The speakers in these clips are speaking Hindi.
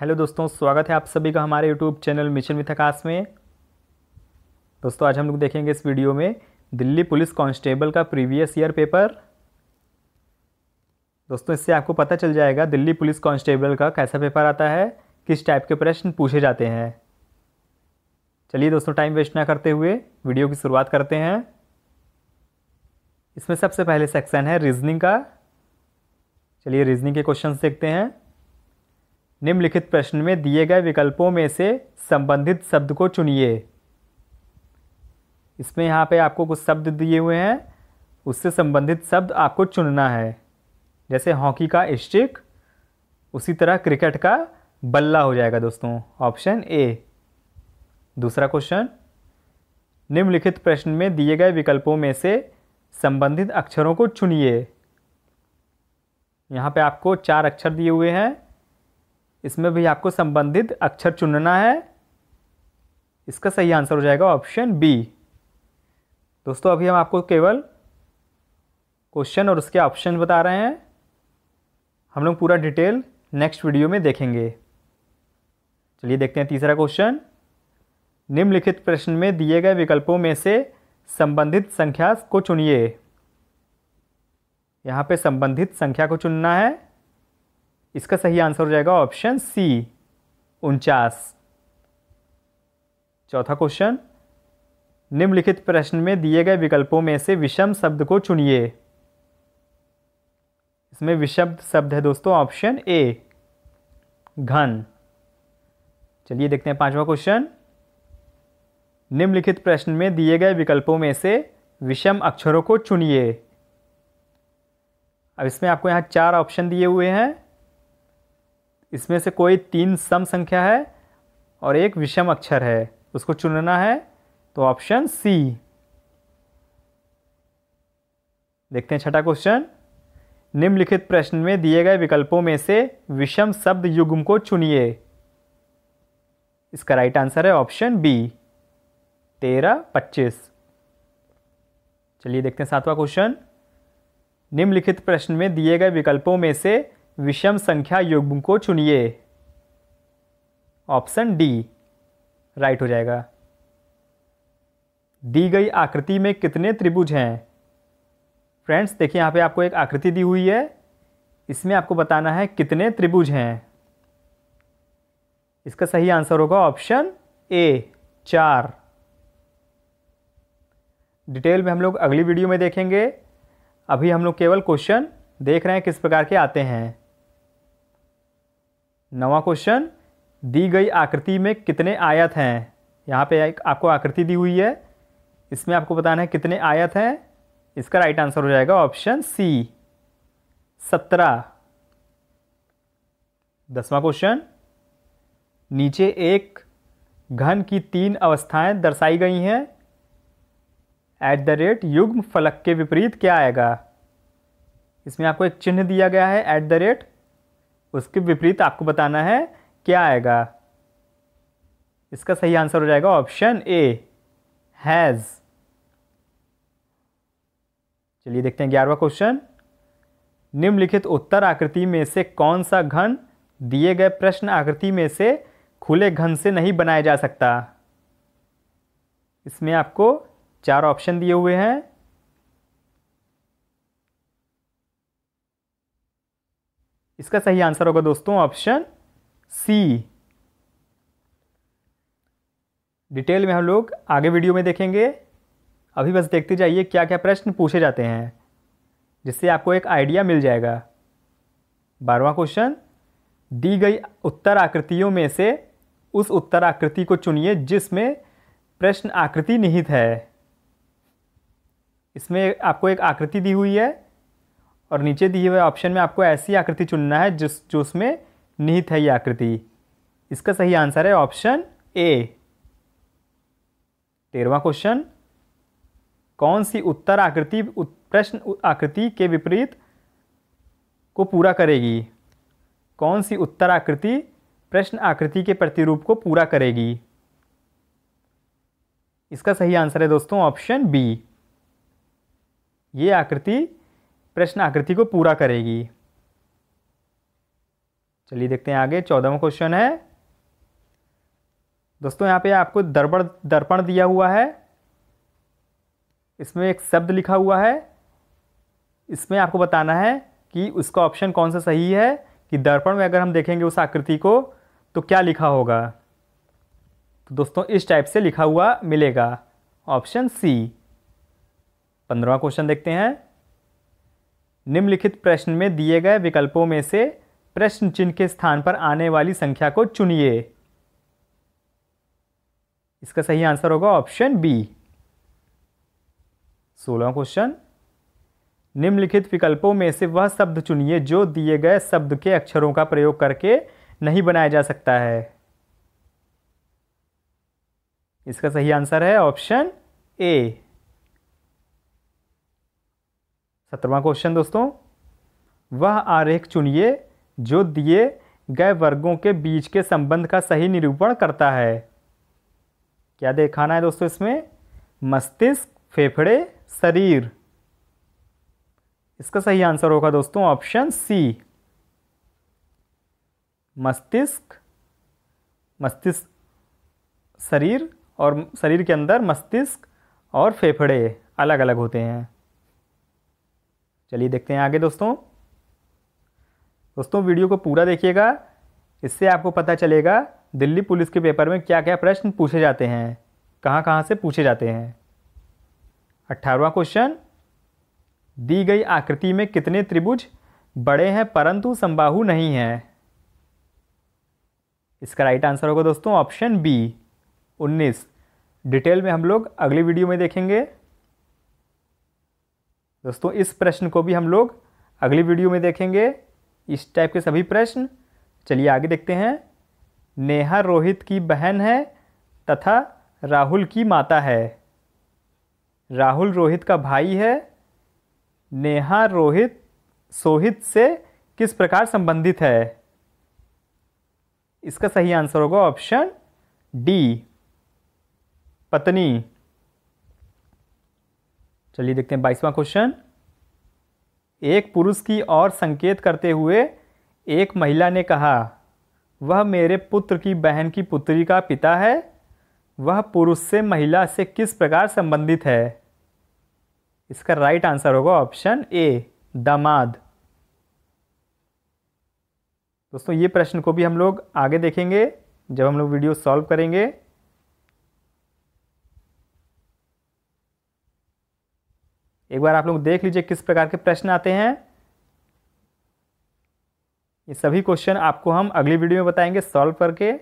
हेलो दोस्तों स्वागत है आप सभी का हमारे YouTube channel mission with Akash में दोस्तों आज हम लोग देखेंगे इस वीडियो में दिल्ली पुलिस कांस्टेबल का प्रीवियस ईयर पेपर दोस्तों इससे आपको पता चल जाएगा दिल्ली पुलिस कांस्टेबल का कैसा पेपर आता है किस टाइप के प्रश्न पूछे जाते हैं चलिए दोस्तों टाइम वेस्ट ना करते हुए वीडियो की शुरुआत करते हैं इसमें सबसे पहले सेक्शन है रीजनिंग का चलिए रीजनिंग के क्वेश्चन देखते हैं निम्नलिखित प्रश्न में दिए गए विकल्पों में से संबंधित शब्द को चुनिए इसमें यहाँ पे आपको कुछ शब्द दिए हुए हैं उससे संबंधित शब्द आपको चुनना है जैसे हॉकी का स्टिक उसी तरह क्रिकेट का बल्ला हो जाएगा दोस्तों ऑप्शन ए दूसरा क्वेश्चन निम्नलिखित प्रश्न में दिए गए विकल्पों में से संबंधित अक्षरों को चुनिए यहाँ पे आपको चार अक्षर दिए हुए हैं इसमें भी आपको संबंधित अक्षर चुनना है इसका सही आंसर हो जाएगा ऑप्शन बी दोस्तों अभी हम आपको केवल क्वेश्चन और उसके ऑप्शन बता रहे हैं हम लोग पूरा डिटेल नेक्स्ट वीडियो में देखेंगे चलिए देखते हैं तीसरा क्वेश्चन निम्नलिखित प्रश्न में दिए गए विकल्पों में से संबंधित संख्या को चुनिए यहाँ पे संबंधित संख्या को चुनना है इसका सही आंसर हो जाएगा ऑप्शन सी उनचास चौथा क्वेश्चन निम्नलिखित प्रश्न में दिए गए विकल्पों में से विषम शब्द को चुनिए इसमें विषम शब्द है दोस्तों ऑप्शन ए घन चलिए देखते हैं पांचवा क्वेश्चन निम्नलिखित प्रश्न में दिए गए विकल्पों में से विषम अक्षरों को चुनिए अब इसमें आपको यहाँ चार ऑप्शन दिए हुए हैं इसमें से कोई तीन सम संख्या है और एक विषम अक्षर है उसको चुनना है तो ऑप्शन सी देखते हैं छठा क्वेश्चन निम्नलिखित प्रश्न में दिए गए विकल्पों में से विषम शब्द युग्म को चुनिए इसका राइट आंसर है ऑप्शन बी तेरह पच्चीस चलिए देखते हैं सातवां क्वेश्चन निम्नलिखित प्रश्न में दिए गए विकल्पों में से विषम संख्या युग्म को चुनिए ऑप्शन डी राइट हो जाएगा दी गई आकृति में कितने त्रिभुज हैं फ्रेंड्स देखिए यहाँ पे आपको एक आकृति दी हुई है इसमें आपको बताना है कितने त्रिभुज हैं इसका सही आंसर होगा ऑप्शन ए चार डिटेल में हम लोग अगली वीडियो में देखेंगे अभी हम लोग केवल क्वेश्चन देख रहे हैं किस प्रकार के आते हैं नवा क्वेश्चन दी गई आकृति में कितने आयत हैं यहाँ पे एक आपको आकृति दी हुई है इसमें आपको बताना है कितने आयत हैं इसका राइट आंसर हो जाएगा ऑप्शन सी सत्रह दसवा क्वेश्चन नीचे एक घन की तीन अवस्थाएं दर्शाई गई हैं एट द रेट युग्म फलक के विपरीत क्या आएगा इसमें आपको एक चिन्ह दिया गया है एट द रेट उसके विपरीत आपको बताना है क्या आएगा इसका सही आंसर हो जाएगा ऑप्शन ए हैज़ चलिए देखते हैं ग्यारहवा क्वेश्चन निम्नलिखित उत्तर आकृति में से कौन सा घन दिए गए प्रश्न आकृति में से खुले घन से नहीं बनाया जा सकता इसमें आपको चार ऑप्शन दिए हुए हैं इसका सही आंसर होगा दोस्तों ऑप्शन सी डिटेल में हम लोग आगे वीडियो में देखेंगे अभी बस देखते जाइए क्या क्या प्रश्न पूछे जाते हैं जिससे आपको एक आइडिया मिल जाएगा बारवा क्वेश्चन दी गई उत्तर आकृतियों में से उस उत्तर आकृति को चुनिए जिसमें प्रश्न आकृति निहित है इसमें आपको एक आकृति दी हुई है और नीचे दिए हुए ऑप्शन में आपको ऐसी आकृति चुनना है जिस जो उसमें निहित है ये आकृति इसका सही आंसर है ऑप्शन ए तेरवा क्वेश्चन कौन सी उत्तर आकृति प्रश्न आकृति के विपरीत को पूरा करेगी कौन सी उत्तर आकृति प्रश्न आकृति के प्रतिरूप को पूरा करेगी इसका सही आंसर है दोस्तों ऑप्शन बी ये आकृति प्रश्न आकृति को पूरा करेगी चलिए देखते हैं आगे चौदहवा क्वेश्चन है दोस्तों यहाँ पे आपको दर्पण दर्पण दिया हुआ है इसमें एक शब्द लिखा हुआ है इसमें आपको बताना है कि उसका ऑप्शन कौन सा सही है कि दर्पण में अगर हम देखेंगे उस आकृति को तो क्या लिखा होगा तो दोस्तों इस टाइप से लिखा हुआ मिलेगा ऑप्शन सी पंद्रवा क्वेश्चन देखते हैं निम्नलिखित प्रश्न में दिए गए विकल्पों में से प्रश्न चिन्ह के स्थान पर आने वाली संख्या को चुनिए इसका सही आंसर होगा ऑप्शन बी सोलह क्वेश्चन निम्नलिखित विकल्पों में से वह शब्द चुनिए जो दिए गए शब्द के अक्षरों का प्रयोग करके नहीं बनाया जा सकता है इसका सही आंसर है ऑप्शन ए सत्रवा क्वेश्चन दोस्तों वह आरेख चुनिए जो दिए गए वर्गों के बीच के संबंध का सही निरूपण करता है क्या देखाना है दोस्तों इसमें मस्तिष्क फेफड़े शरीर इसका सही आंसर होगा दोस्तों ऑप्शन सी मस्तिष्क मस्तिष्क शरीर और शरीर के अंदर मस्तिष्क और फेफड़े अलग अलग होते हैं चलिए देखते हैं आगे दोस्तों दोस्तों वीडियो को पूरा देखिएगा इससे आपको पता चलेगा दिल्ली पुलिस के पेपर में क्या क्या प्रश्न पूछे जाते हैं कहाँ कहाँ से पूछे जाते हैं अट्ठारवा क्वेश्चन दी गई आकृति में कितने त्रिभुज बड़े हैं परंतु संबाहु नहीं हैं इसका राइट आंसर होगा दोस्तों ऑप्शन बी 19 डिटेल में हम लोग अगली वीडियो में देखेंगे दोस्तों इस प्रश्न को भी हम लोग अगली वीडियो में देखेंगे इस टाइप के सभी प्रश्न चलिए आगे देखते हैं नेहा रोहित की बहन है तथा राहुल की माता है राहुल रोहित का भाई है नेहा रोहित सोहित से किस प्रकार संबंधित है इसका सही आंसर होगा ऑप्शन डी पत्नी चलिए देखते हैं बाईसवां क्वेश्चन एक पुरुष की ओर संकेत करते हुए एक महिला ने कहा वह मेरे पुत्र की बहन की पुत्री का पिता है वह पुरुष से महिला से किस प्रकार संबंधित है इसका राइट आंसर होगा ऑप्शन ए दामाद दोस्तों ये प्रश्न को भी हम लोग आगे देखेंगे जब हम लोग वीडियो सॉल्व करेंगे एक बार आप लोग देख लीजिए किस प्रकार के प्रश्न आते हैं ये सभी क्वेश्चन आपको हम अगली वीडियो में बताएंगे सॉल्व करके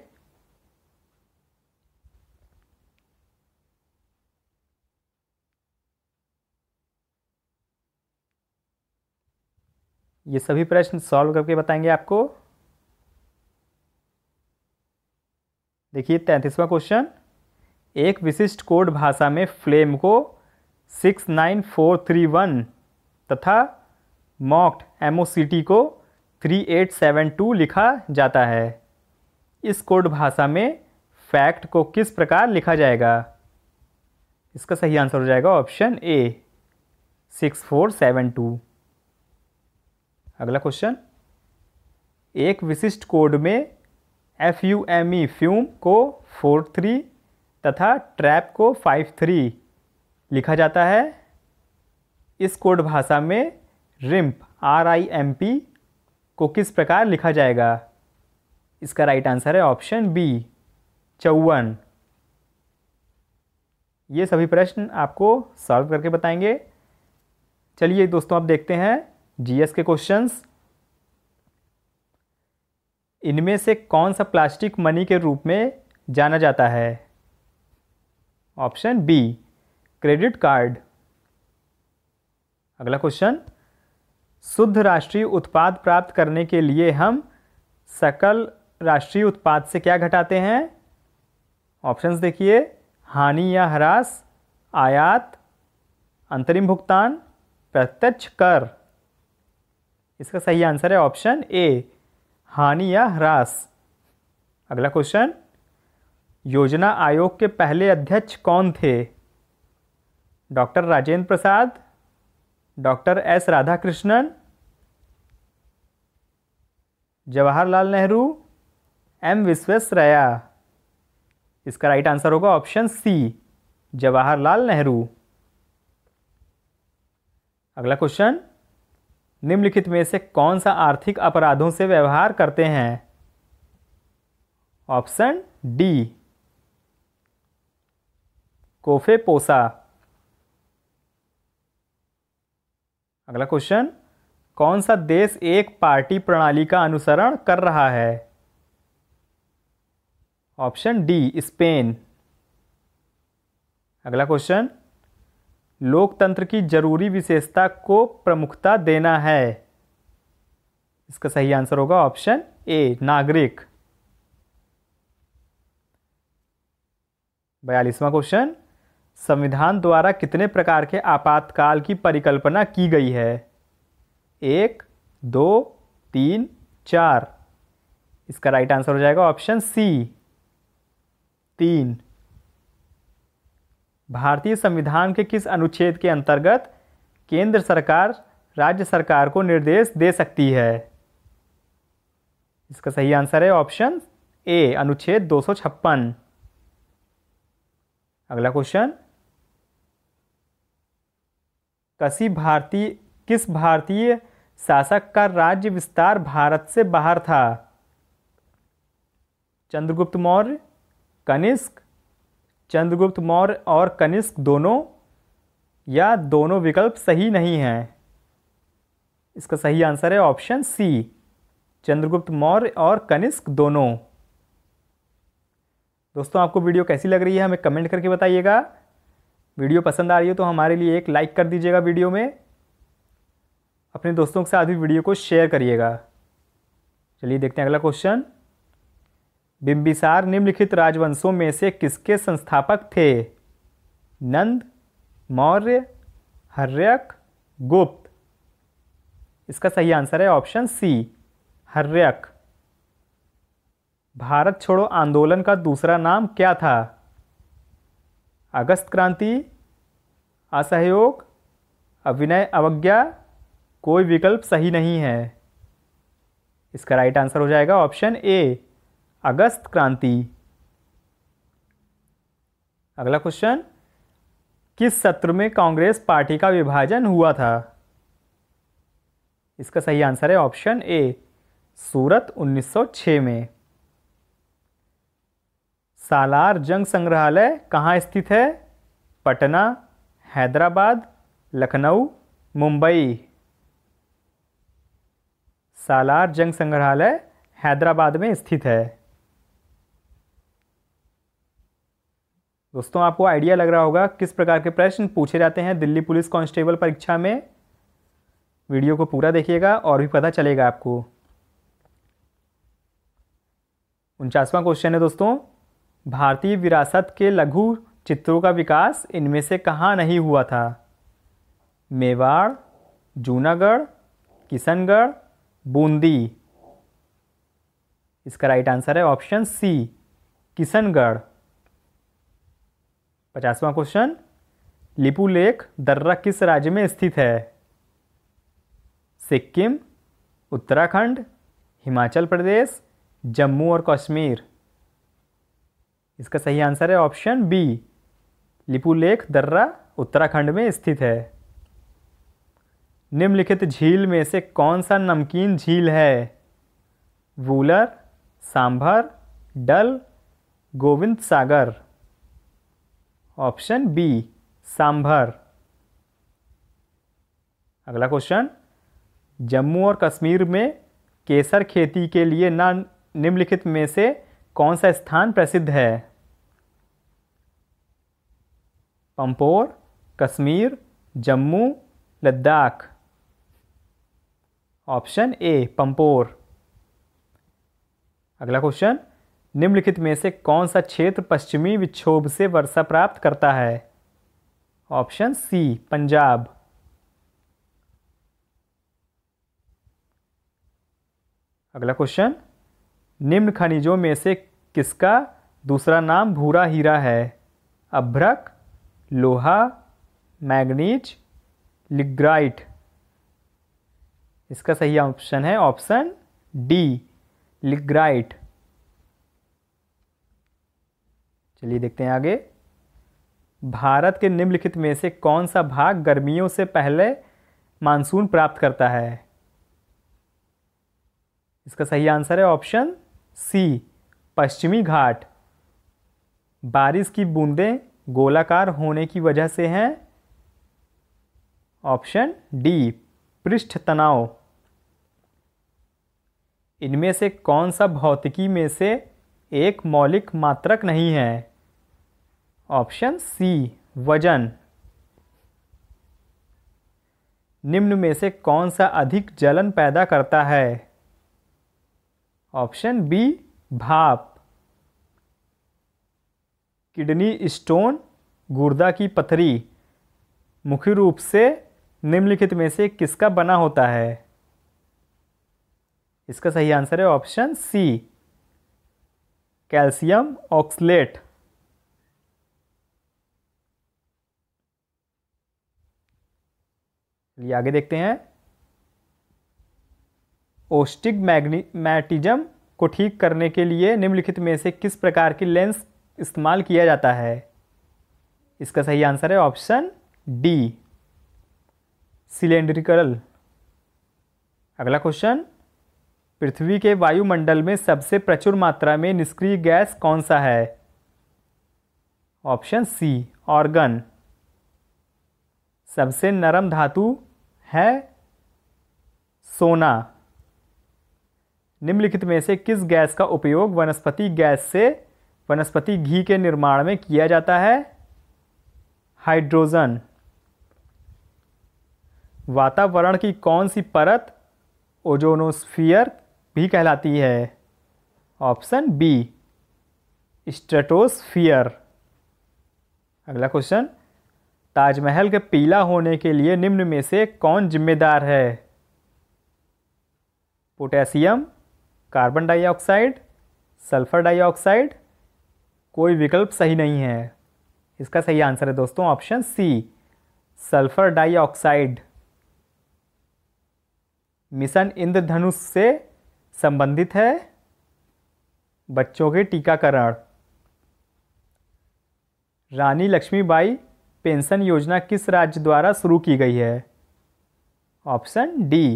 ये सभी प्रश्न सॉल्व करके बताएंगे आपको देखिए तैंतीसवां क्वेश्चन एक विशिष्ट कोड भाषा में फ्लेम को six nine four three one तथा मॉक्ट एम को थ्री एट सेवन टू लिखा जाता है इस कोड भाषा में फैक्ट को किस प्रकार लिखा जाएगा इसका सही आंसर हो जाएगा option A six four seven two अगला क्वेश्चन एक विशिष्ट कोड में F U M E fume को फोर थ्री तथा ट्रैप को फाइव थ्री लिखा जाता है इस कोड भाषा में रिम्प आर आई एम पी को किस प्रकार लिखा जाएगा इसका राइट आंसर है ऑप्शन बी चौवन ये सभी प्रश्न आपको सॉल्व करके बताएंगे चलिए दोस्तों आप देखते हैं जीएस के क्वेश्चंस इनमें से कौन सा प्लास्टिक मनी के रूप में जाना जाता है ऑप्शन बी क्रेडिट कार्ड अगला क्वेश्चन शुद्ध राष्ट्रीय उत्पाद प्राप्त करने के लिए हम सकल राष्ट्रीय उत्पाद से क्या घटाते हैं ऑप्शंस देखिए हानि या ह्रास आयात अंतरिम भुगतान प्रत्यक्ष कर इसका सही आंसर है ऑप्शन ए हानि या ह्रास अगला क्वेश्चन योजना आयोग के पहले अध्यक्ष कौन थे doctor Rajendra Prasad doctor S Radhakrishnan Jawaharlal Nehru M Visvesvaraya इसका राइट आंसर होगा ऑप्शन सी जवाहरलाल नेहरू अगला क्वेश्चन निम्नलिखित में से कौन सा आर्थिक अपराधों से व्यवहार करते हैं ऑप्शन डी कोफे पोसा अगला क्वेश्चन कौन सा देश एक पार्टी प्रणाली का अनुसरण कर रहा है ऑप्शन डी स्पेन अगला क्वेश्चन लोकतंत्र की जरूरी विशेषता को प्रमुखता देना है इसका सही आंसर होगा ऑप्शन ए नागरिक बयालीसवां क्वेश्चन संविधान द्वारा कितने प्रकार के आपातकाल की परिकल्पना की गई है एक दो तीन चार इसका राइट आंसर हो जाएगा ऑप्शन सी तीन भारतीय संविधान के किस अनुच्छेद के अंतर्गत केंद्र सरकार राज्य सरकार को निर्देश दे सकती है इसका सही आंसर है ऑप्शन ए अनुच्छेद दो अगला क्वेश्चन कसी भारतीय किस भारतीय शासक का राज्य विस्तार भारत से बाहर था चंद्रगुप्त मौर्य कनिष्क चंद्रगुप्त मौर्य और कनिष्क दोनों या दोनों विकल्प सही नहीं हैं इसका सही आंसर है ऑप्शन सी चंद्रगुप्त मौर्य और कनिष्क दोनों दोस्तों आपको वीडियो कैसी लग रही है हमें कमेंट करके बताइएगा वीडियो पसंद आ रही हो तो हमारे लिए एक लाइक कर दीजिएगा वीडियो में अपने दोस्तों के साथ भी वीडियो को शेयर करिएगा चलिए देखते हैं अगला क्वेश्चन बिम्बिसार निम्नलिखित राजवंशों में से किसके संस्थापक थे नंद मौर्य हर्यक गुप्त इसका सही आंसर है ऑप्शन सी हर्यक भारत छोड़ो आंदोलन का दूसरा नाम क्या था अगस्त क्रांति असहयोग अभिनय अवज्ञा कोई विकल्प सही नहीं है इसका राइट आंसर हो जाएगा ऑप्शन ए अगस्त क्रांति अगला क्वेश्चन किस सत्र में कांग्रेस पार्टी का विभाजन हुआ था इसका सही आंसर है ऑप्शन ए सूरत 1906 में सालार जंग संग्रहालय कहाँ स्थित है पटना हैदराबाद लखनऊ मुंबई सालार जंग संग्रहालय हैदराबाद में स्थित है दोस्तों आपको आइडिया लग रहा होगा किस प्रकार के प्रश्न पूछे जाते हैं दिल्ली पुलिस कांस्टेबल परीक्षा में वीडियो को पूरा देखिएगा और भी पता चलेगा आपको उनचासवां क्वेश्चन है दोस्तों भारतीय विरासत के लघु चित्रों का विकास इनमें से कहाँ नहीं हुआ था मेवाड़ जूनागढ़ किशनगढ़ बूंदी इसका राइट आंसर है ऑप्शन सी किशनगढ़ पचासवा क्वेश्चन लिपू लेख दर्रा किस राज्य में स्थित है सिक्किम उत्तराखंड हिमाचल प्रदेश जम्मू और कश्मीर इसका सही आंसर है ऑप्शन बी लिपुलेख दर्रा उत्तराखंड में स्थित है निम्नलिखित झील में से कौन सा नमकीन झील है वूलर सांभर डल गोविंद सागर ऑप्शन बी सांभर अगला क्वेश्चन जम्मू और कश्मीर में केसर खेती के लिए ना निम्नलिखित में से कौन सा स्थान प्रसिद्ध है पंपोर कश्मीर जम्मू लद्दाख ऑप्शन ए पंपोर अगला क्वेश्चन निम्नलिखित में से कौन सा क्षेत्र पश्चिमी विक्षोभ से वर्षा प्राप्त करता है ऑप्शन सी पंजाब अगला क्वेश्चन निम्न खनिजों में से किसका दूसरा नाम भूरा हीरा है अभ्रक लोहा मैग्नीज लिग्राइट इसका सही ऑप्शन है ऑप्शन डी लिग्राइट चलिए देखते हैं आगे भारत के निम्नलिखित में से कौन सा भाग गर्मियों से पहले मानसून प्राप्त करता है इसका सही आंसर है ऑप्शन सी पश्चिमी घाट बारिश की बूंदें गोलाकार होने की वजह से हैं ऑप्शन डी पृष्ठ तनाव इनमें से कौन सा भौतिकी में से एक मौलिक मात्रक नहीं है ऑप्शन सी वजन निम्न में से कौन सा अधिक जलन पैदा करता है ऑप्शन बी भाप किडनी स्टोन गुर्दा की पथरी मुख्य रूप से निम्नलिखित में से किसका बना होता है इसका सही आंसर है ऑप्शन सी कैल्शियम ऑक्सलेट आगे देखते हैं ओस्टिक मैग्नेटिज्म को ठीक करने के लिए निम्नलिखित में से किस प्रकार की लेंस इस्तेमाल किया जाता है इसका सही आंसर है ऑप्शन डी सिलेंड्रिकल अगला क्वेश्चन पृथ्वी के वायुमंडल में सबसे प्रचुर मात्रा में निष्क्रिय गैस कौन सा है ऑप्शन सी ऑर्गन सबसे नरम धातु है सोना निम्नलिखित में से किस गैस का उपयोग वनस्पति गैस से वनस्पति घी के निर्माण में किया जाता है हाइड्रोजन वातावरण की कौन सी परत ओजोनोस्फियर भी कहलाती है ऑप्शन बी स्ट्रेटोस्फियर अगला क्वेश्चन ताजमहल के पीला होने के लिए निम्न में से कौन जिम्मेदार है potassium carbon dioxide sulphur dioxide कोई विकल्प सही नहीं है इसका सही आंसर है दोस्तों option C sulphur dioxide mission Indradhanush से संबंधित है बच्चों के टीकाकरण रानी लक्ष्मीबाई पेंशन योजना किस राज्य द्वारा शुरू की गई है ऑप्शन डी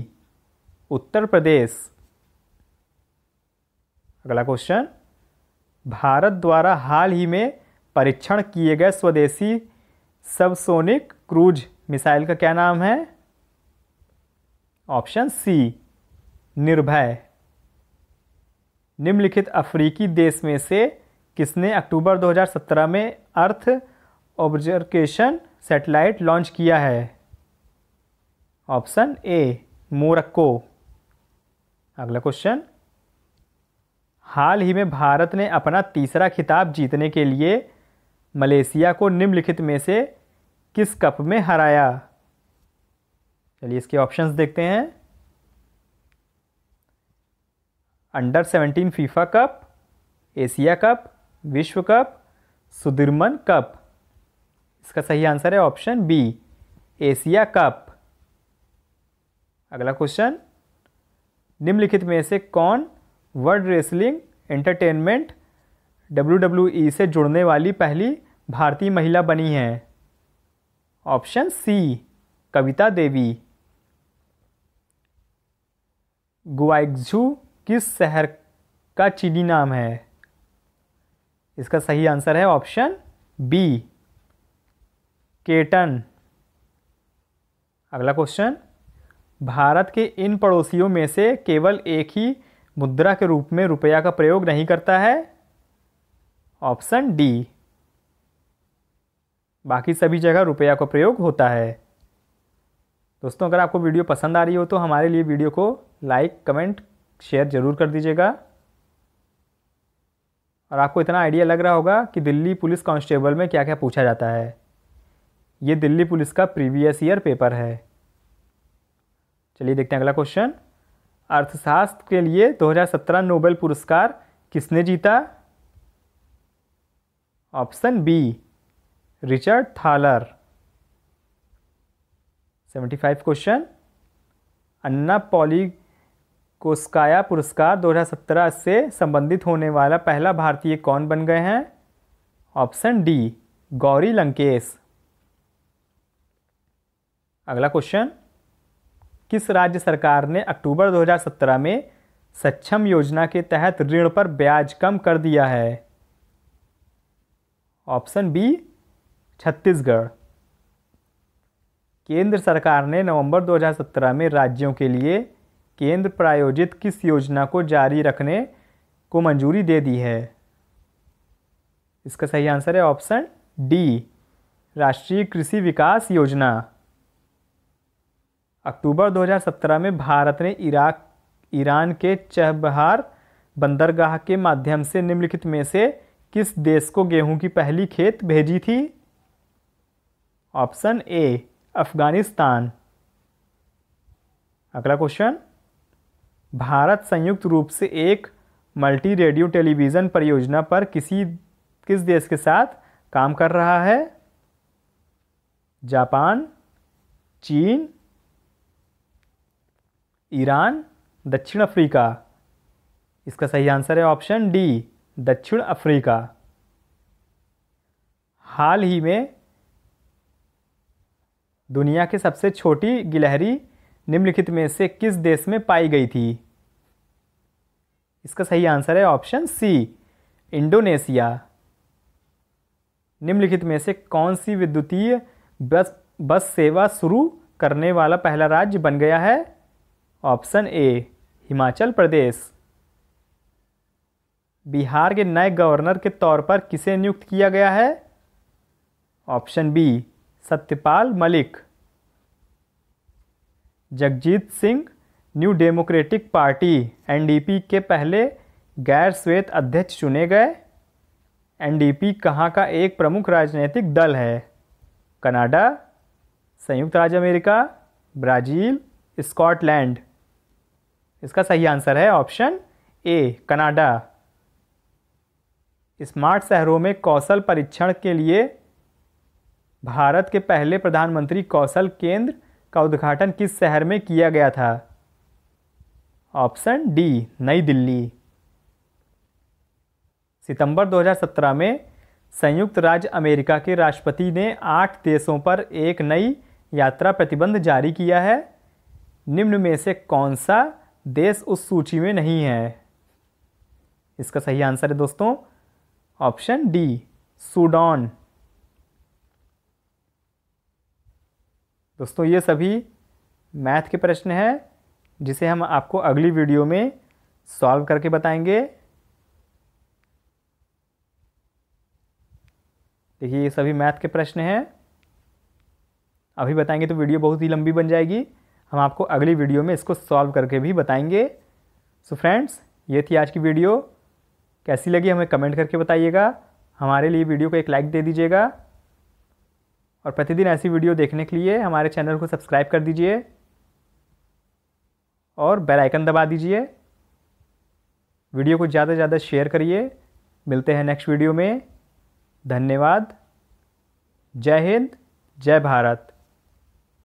उत्तर प्रदेश अगला क्वेश्चन भारत द्वारा हाल ही में परीक्षण किए गए स्वदेशी सबसोनिक क्रूज मिसाइल का क्या नाम है ऑप्शन सी निर्भय निम्नलिखित अफ्रीकी देश में से किसने अक्टूबर 2017 में अर्थ ऑब्जर्वेशन सैटेलाइट लॉन्च किया है ऑप्शन ए मोरक्को अगला क्वेश्चन हाल ही में भारत ने अपना तीसरा खिताब जीतने के लिए मलेशिया को निम्नलिखित में से किस कप में हराया चलिए इसके ऑप्शंस देखते हैं under 17 FIFA cup Asia cup विश्व कप सुदीर्मन कप इसका सही आंसर है ऑप्शन बी एशिया कप अगला क्वेश्चन निम्नलिखित में से कौन वर्ल्ड रेसलिंग एंटरटेनमेंट डब्ल्यू से जुड़ने वाली पहली भारतीय महिला बनी हैं ऑप्शन सी कविता देवी गुआइजू किस शहर का चीनी नाम है इसका सही आंसर है ऑप्शन बी केटन अगला क्वेश्चन भारत के इन पड़ोसियों में से केवल एक ही मुद्रा के रूप में रुपया का प्रयोग नहीं करता है ऑप्शन डी बाकी सभी जगह रुपया का प्रयोग होता है दोस्तों अगर आपको वीडियो पसंद आ रही हो तो हमारे लिए वीडियो को लाइक कमेंट शेयर ज़रूर कर दीजिएगा और आपको इतना आइडिया लग रहा होगा कि दिल्ली पुलिस कांस्टेबल में क्या क्या पूछा जाता है ये दिल्ली पुलिस का प्रीवियस ईयर पेपर है चलिए देखते हैं अगला क्वेश्चन अर्थशास्त्र के लिए 2017 नोबेल पुरस्कार किसने जीता option B Richard Thaler 75 question Anna Politkovskaya पुरस्कार 2017 से संबंधित होने वाला पहला भारतीय कौन बन गए हैं ऑप्शन डी गौरी लंकेश अगला क्वेश्चन किस राज्य सरकार ने अक्टूबर 2017 में सक्षम योजना के तहत ऋण पर ब्याज कम कर दिया है ऑप्शन बी छत्तीसगढ़ केंद्र सरकार ने नवंबर 2017 में राज्यों के लिए केंद्र प्रायोजित किस योजना को जारी रखने को मंजूरी दे दी है इसका सही आंसर है ऑप्शन डी राष्ट्रीय कृषि विकास योजना अक्टूबर 2017 में भारत ने इराक ईरान के चहबहार बंदरगाह के माध्यम से निम्नलिखित में से किस देश को गेहूं की पहली खेत भेजी थी ऑप्शन ए अफगानिस्तान अगला क्वेश्चन भारत संयुक्त रूप से एक मल्टी रेडियो टेलीविज़न परियोजना पर किसी किस देश के साथ काम कर रहा है जापान चीन ईरान दक्षिण अफ्रीका इसका सही आंसर है ऑप्शन डी दक्षिण अफ्रीका हाल ही में दुनिया के सबसे छोटी गिलहरी निम्नलिखित में से किस देश में पाई गई थी इसका सही आंसर है ऑप्शन सी इंडोनेशिया निम्नलिखित में से कौन सी विद्युतीय बस बस सेवा शुरू करने वाला पहला राज्य बन गया है ऑप्शन ए हिमाचल प्रदेश बिहार के नए गवर्नर के तौर पर किसे नियुक्त किया गया है option B Satyapal Malik Jagjit Singh New Democratic Party NDP के पहले गैर श्वेत अध्यक्ष चुने गए एनडीपी कहाँ का एक प्रमुख राजनीतिक दल है कनाडा संयुक्त राज्य अमेरिका ब्राज़ील स्कॉटलैंड इसका सही आंसर है ऑप्शन ए कनाडा स्मार्ट शहरों में कौशल परीक्षण के लिए भारत के पहले प्रधानमंत्री कौशल केंद्र का उद्घाटन किस शहर में किया गया था ऑप्शन डी नई दिल्ली सितंबर 2017 में संयुक्त राज्य अमेरिका के राष्ट्रपति ने आठ देशों पर एक नई यात्रा प्रतिबंध जारी किया है निम्न में से कौन सा देश उस सूची में नहीं है इसका सही आंसर है दोस्तों ऑप्शन डी सूडान दोस्तों ये सभी मैथ के प्रश्न हैं जिसे हम आपको अगली वीडियो में सॉल्व करके बताएंगे देखिए ये सभी मैथ के प्रश्न हैं अभी बताएंगे तो वीडियो बहुत ही लंबी बन जाएगी हम आपको अगली वीडियो में इसको सॉल्व करके भी बताएंगे सो so फ्रेंड्स ये थी आज की वीडियो कैसी लगी हमें कमेंट करके बताइएगा हमारे लिए वीडियो को एक लाइक दे दीजिएगा और प्रतिदिन ऐसी वीडियो देखने के लिए हमारे चैनल को सब्सक्राइब कर दीजिए और बेल आइकन दबा दीजिए वीडियो को ज़्यादा से ज़्यादा शेयर करिए मिलते हैं नेक्स्ट वीडियो में धन्यवाद जय हिंद जय भारत